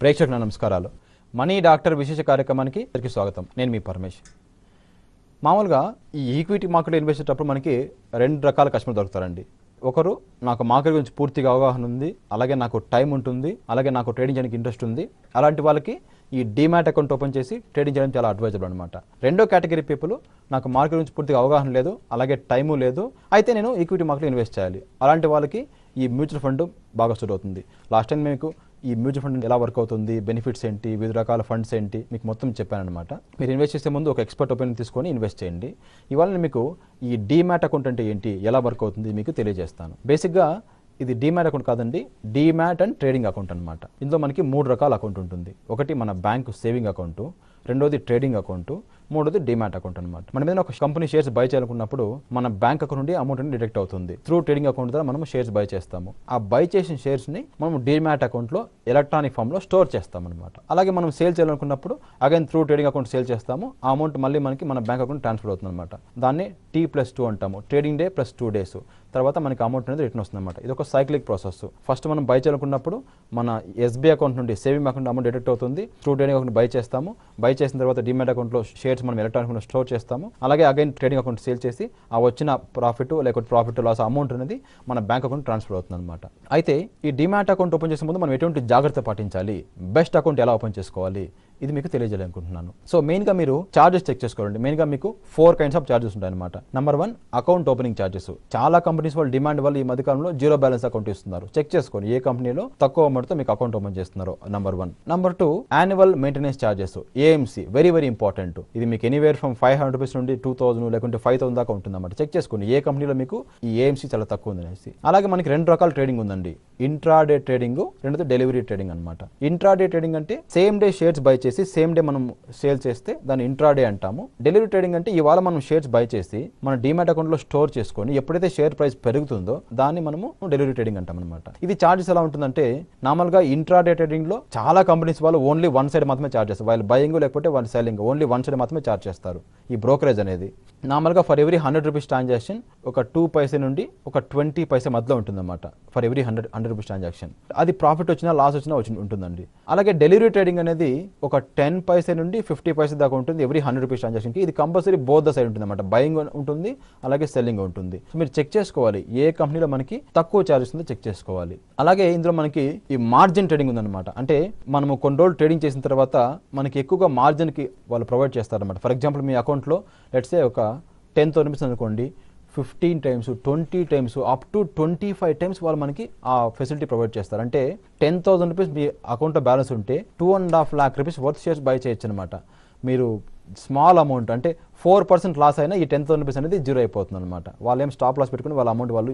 ప్రేక్షకుల నమస్కారాలు money doctor విశేష కార్యక్రమానికి అందరికీ స్వాగతం నేను మీ పరమేష్ మామూలుగా ఈ ఈక్విటీ మార్కెట్ ఇన్వెస్ట్ చేసేటప్పుడు మనకి రెండు రకాల కస్టమర్ దొరుకుతారండి ఒకరు నాకు మార్కెట్ గురించి పూర్తిగా అవగాహన ఉంది అలాగే నాకు టైం ఉంటుంది అలాగే నాకు ట్రేడింగ్ చేయడానికి ఇంట్రెస్ట్ ఉంది అలాంటి వాళ్ళకి ఈ డిమాట్ అకౌంట్ ఓపెన్ చేసి ట్రేడింగ్ చేయడం చాలా అడ్వైజబుల్ అనమాట రెండో కేటగిరీ పీపుల్ నాకు మార్కెట్ గురించి పూర్తిగా అవగాహన లేదు అలాగే టైము లేదు అయితే నేను ఈక్విటీ మార్కెట్లో ఇన్వెస్ట్ చేయాలి అలాంటి వాళ్ళకి ఈ మ్యూచువల్ ఫండ్ బాగా సూట్ అవుతుంది లాస్ట్ టైం మీకు ఈ మ్యూచువల్ ఫండ్ ఎలా వర్క్ అవుతుంది బెనిఫిట్స్ ఏంటి వివిధ రకాల ఫండ్స్ ఏంటి మీకు మొత్తం చెప్పానమాట మీరు ఇన్వెస్ట్ చేసే ముందు ఒక ఎక్స్పర్ట్ ఒపీనియన్ తీసుకొని ఇన్వెస్ట్ చేయండి ఇవాళ మీకు ఈ డీమ్యాట్ అకౌంట్ అంటే ఏంటి ఎలా వర్క్ అవుతుంది మీకు తెలియజేస్తాను బేసిక్గా ఇది డీమ్యాట్ అకౌంట్ కాదండి డీమ్యాట్ అండ్ ట్రేడింగ్ అకౌంట్ అనమాట ఇందులో మనకి మూడు రకాల అకౌంట్ ఉంటుంది ఒకటి మన బ్యాంకు సేవింగ్ అకౌంట్ రెండోది ట్రేడింగ్ అకౌంట్ మూడోది డిమాట్ అకౌంట్ అనమాట మనం ఏదైనా ఒక కంపెనీ షేర్స్ బై చేయాలనుకున్నప్పుడు మన బ్యాంక్ అకౌంట్ నుండి అమౌంట్ అనేది డిడక్ట్ అవుతుంది త్రూ ట్రేడింగ్ అకౌంట్ ద్వారా మనం షేర్స్ బై చేస్తాము ఆ బై చేసిన షేర్స్ని మనం డిమాట్ అకౌంట్లో ఎలక్ట్రానిక్ ఫామ్లో స్టోర్ చేస్తాం అనమాట అలాగే మనం సేల్ చేయాలనుకున్నప్పుడు again through trading account sale చేస్తాము ఆ అమౌంట్ మళ్ళీ మనకి మన బ్యాంక్ అకౌంట్ ట్రాన్స్ఫర్ అవుతుంది అనమాట దాన్ని టీ ప్లస్ టూ అంటాము trading day plus two days తర్వాత మనకి అమౌంట్ అనేది రిటర్న్ వస్తుంది అనమాట ఇది ఒక సైక్లిక్ ప్రాసెస్ ఫస్ట్ మనం బై చేయాలనుకున్నప్పుడు మన ఎస్బీ అకౌంట్ నుండి సేవింగ్ అకౌంట్ అమౌంట్ డిడక్ట్ అవుతుంది ట్రూ ట్రేడింగ్ అకౌంట్ బై చేస్తాము బై చేసిన తర్వాత డిమాట్ అకౌంట్లో షేర్స్ మనం ఎలక్ట్రానిక్ స్టోర్ చేస్తాము అలాగే అగైన్ ట్రేడింగ్ అకౌంట్ సేల్ చేసి ఆ వచ్చిన ప్రాఫిట్ లేకపోతే ప్రాఫిట్ లాస్ అమౌంట్ అనేది మన బ్యాంక్ అకౌంట్ ట్రాన్స్ఫర్ అవుతుంది అనమాట అయితే ఈ డిమాట్ అకౌంట్ ఓపెన్ చేసే ముందు మనం ఎటువంటి జాగ్రత్త పాటించాలి బెస్ట్ అకౌంట్ ఎలా ఓపెన్ చేసుకోవాలి ఇది మీకు తెలియజేయాలనుకుంటున్నాను సో మెయిన్గా మీరు చార్జెస్ చెక్ చేసుకోండి మెయిన్గా మీకు ఫోర్ కైండ్స్ ఆఫ్ చార్జెస్ ఉంటాయి అనమాట number one account opening charges చాలా కంపెనీస్ వాళ్ళు డిమాండ్ వల్ల ఈ మధ్యకాలంలో జీరో బ్యాలెన్స్ అకౌంట్ ఇస్తున్నారు చెక్ చేసుకోండి ఏ కంపెనీలో తక్కువ అమౌంట్తో మీకు అకౌంట్ ఓపెన్ చేస్తున్నారు number one number two annual maintenance charges AMC very very important ఇది మీకు anywhere from five hundred rupees నుండి టూ థౌసండ్ లేకుంటే ఫైవ్ థౌసండ్ దాకా ఉంటుందన్నమాట చెక్ చేసుకోండి ఏ కంపెనీలో మీకు ఈ ఏఎంసీ చాలా తక్కువ ఉంది అనేసి అలాగే మనకి రెండు రకాల ట్రేడింగ్ ఉందండి ఇంట్రాడే ట్రేడింగ్ రెండు డెలివరీ ట్రేడింగ్ అనమాట ఇంట్రాడే ట్రేడింగ్ అంటే సేమ్ డే షేర్స్ బై చేసి సేమ్ డే మనం సేల్ చేస్తే దాన్ని ఇంట్రాడే అంటాము డెలివరీ ట్రేడింగ్ అంటే ఇవాళ మనం షేర్స్ బై చేసి మన డిమాట్ అకౌంట్లో స్టోర్ చేసుకొని ఎప్పుడైతే షేర్ ప్రైస్ పెరుగుతుందో దాన్ని మనము డెలివరీ ట్రేడింగ్ అంటాం అనమాట ఇది చార్జెస్ ఎలా ఉంటుందంటే నార్మల్గా ఇంట్రాడే ట్రేడింగ్లో చాలా కంపెనీస్ వాళ్ళు ఓన్లీ వన్ సైడ్ మాత్రమే చార్జ్ చేస్తారు వాళ్ళు బయింగ్ లేకపోతే వాళ్ళు సెల్లింగ్ ఓన్లీ వన్ సైడ్ మాత్రమే చార్జ్ చేస్తారు ఈ బ్రోకరేజ్ అనేది నార్మల్గా for every hundred rupees transaction ఒక టూ పైసే నుండి ఒక ట్వంటీ పైసే మధ్యలో ఉంటుందన్నమాట for every hundred hundred rupees transaction అది ప్రాఫిట్ వచ్చినా లాస్ వచ్చినా వచ్చి ఉంటుందండి అలాగే డెలివరీ ట్రేడింగ్ అనేది ఒక టెన్ పైసే నుండి ఫిఫ్టీ పైసే దాకా ఉంటుంది ఎవ్రీ హండ్రెడ్ రూపీస్ ట్రాన్సాక్షన్కి ఇది కంపల్సరీ బోత్ ద సైడ్ ఉంటుంది అనమాట బయింగ్ ఉంటుంది అలాగే సెల్లింగ్ ఉంటుంది సో మీరు చెక్ చేసుకోవాలి ఏ కంపెనీలో మనకి తక్కువ ఛార్జెస్ ఉందో చెక్ చేసుకోవాలి అలాగే ఇందులో మనకి ఈ మార్జిన్ ట్రేడింగ్ ఉందన్నమాట అంటే మనము కొన్ని రోజులు ట్రేడింగ్ చేసిన తర్వాత మనకి ఎక్కువగా మార్జిన్కి వాళ్ళు ప్రొవైడ్ చేస్తారన్నమాట ఫర్ ఎగ్జాంపుల్ మీ అకౌంట్లో లెట్సే ఒక టెన్ థౌసండ్ అనుకోండి fifteen times twenty times up to twenty five times వాళ్ళు మనకి ఆ ఫెసిలిటీ ప్రొవైడ్ చేస్తారు అంటే టెన్ థౌసండ్ రూపీస్ మీ అకౌంట్లో బ్యాలెన్స్ ఉంటే two and half lakh rupees worth shares buy చేయొచ్చు అనమాట మీరు స్మాల్ అమౌంట్ అంటే ఫోర్ పర్సెంట్ లాస్ అయినా ఈ టెన్ థౌసండ్ రూపీస్ అనేది జీరో అయిపోతుంది అనమాట వాళ్ళు ఏం స్టాప్ లాస్ పెట్టుకుని వాళ్ళ అమౌంట్ వాళ్ళు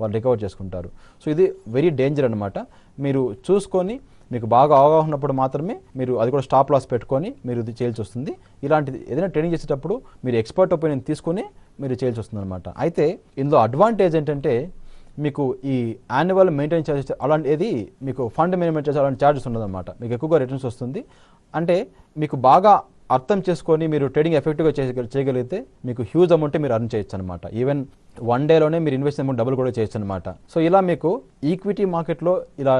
వాళ్ళు రికవర్ చేసుకుంటారు సో ఇది వెరీ డేంజర్ అనమాట మీరు చూసుకొని మీకు బాగా అవగాహన ఉన్నప్పుడు మాత్రమే మీరు అది కూడా స్టాప్ లాస్ పెట్టుకొని మీరు ఇది చేయాల్సి వస్తుంది ఇలాంటిది ఏదైనా ట్రైనింగ్ చేసేటప్పుడు మీరు ఎక్స్పర్ట్ ఒపీనియన్ తీసుకొని మీరు చేయాల్సి వస్తుందన్నమాట అయితే ఇందులో అడ్వాంటేజ్ ఏంటంటే మీకు ఈ యాన్యువల్ మెయింటైన్ చార్జెస్ అలాంటిది మీకు ఫండ్ మేనేజ్మెంట్ చేసే అలాంటి ఛార్జెస్ ఉండదన్నమాట మీకు ఎక్కువగా రిటర్న్స్ వస్తుంది అంటే మీకు బాగా అర్థం చేసుకొని మీరు ట్రేడింగ్ ఎఫెక్టివ్గా చేయగలిగితే మీకు హ్యూజ్ అమౌంట్ మీరు అర్న్ చేయొచ్చు అనమాట ఈవెన్ వన్ డేలోనే మీరు ఇన్వెస్ట్ అమౌంట్ డబుల్ కూడా చేయొచ్చు అనమాట సో ఇలా మీకు ఈక్విటీ మార్కెట్లో ఇలా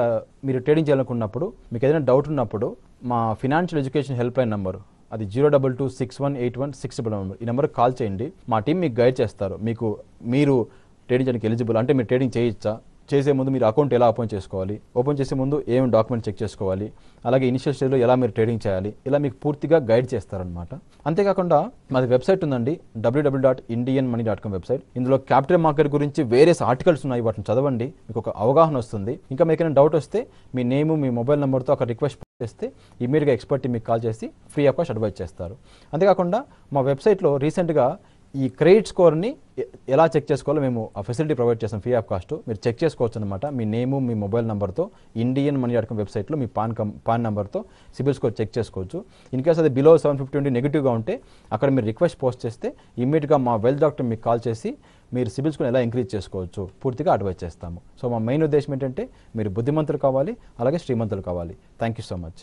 మీరు ట్రేడింగ్ చేయాలనుకున్నప్పుడు మీకు ఏదైనా డౌట్ ఉన్నప్పుడు మా financial education help line number అది zero double two six one eight one six double one ఈ నెంబర్కి కాల్ చేయండి మా టీం మీకు గైడ్ చేస్తారు మీకు మీరు ట్రేడింగ్ చేయడానికి ఎలిజిబుల్ అంటే మీరు ట్రేడింగ్ చేయొచ్చా చేసే ముందు మీరు అకౌంట్ ఎలా ఓపెన్ చేసుకోవాలి ఓపెన్ చేసే ముందు ఏమేమి డాక్యుమెంట్ చెక్ చేసుకోవాలి అలాగే ఇనిషియల్ స్టేజ్లో ఎలా మీరు ట్రేడింగ్ చేయాలి ఇలా మీకు పూర్తిగా గైడ్ చేస్తారనమాట అంతేకాకుండా మాది వెబ్సైట్ ఉందండి WW dot Indian money dot com website ఇందులో క్యాపిటల్ మార్కెట్ గురించి వేరియస్ ఆర్టికల్స్ ఉన్నాయి వాటిని చదవండి మీకు ఒక అవగాహన వస్తుంది ఇంకా మీకు డౌట్ వస్తే మీ నేమ్ మీ మొబైల్ నెంబర్తో ఒక రిక్వెస్ట్ చేస్తే ఇమీడియట్గా ఎక్స్పర్ట్ మీకు కాల్ చేసి ఫ్రీ ఆఫ్ కాస్ట్ అడ్వైజ్ చేస్తారు అంతేకాకుండా మా వెబ్సైట్లో రీసెంట్గా ఈ క్రెడిట్ స్కోర్ని ఎలా చెక్ చేసుకోవాలో మేము ఆ ఫెసిలిటీ ప్రొవైడ్ చేస్తాం ఫ్రీ ఆఫ్ కాస్ట్ మీరు చెక్ చేసుకోవచ్చు అనమాట మీ నేము మీ మొబైల్ నెంబర్తో ఇండియన్ మనీ అడకం వెబ్సైట్లో మీ పాన్ కం పాన్ నెంబర్తో సిబిల్ స్కోర్ చెక్ చేసుకోవచ్చు ఇన్ కేస్ అది బిలో సెవెన్ ఫిఫ్టీ ఉండి నెగిటివ్గా ఉంటే అక్కడ మీరు రిక్వెస్ట్ పోస్ట్ చేస్తే ఇమీడియట్గా మా వెల్ డాక్టర్ మీకు కాల్ చేసి మీరు సిబిల్ స్కోర్ ఎలా ఇంక్రీజ్ చేసుకోవచ్చు పూర్తిగా అడ్వైజ్ చేస్తాము సో మా మెయిన్ ఉద్దేశం ఏంటంటే మీరు బుద్ధిమంతులు కావాలి అలాగే శ్రీమంతులు కావాలి థ్యాంక్ యూ సో మచ్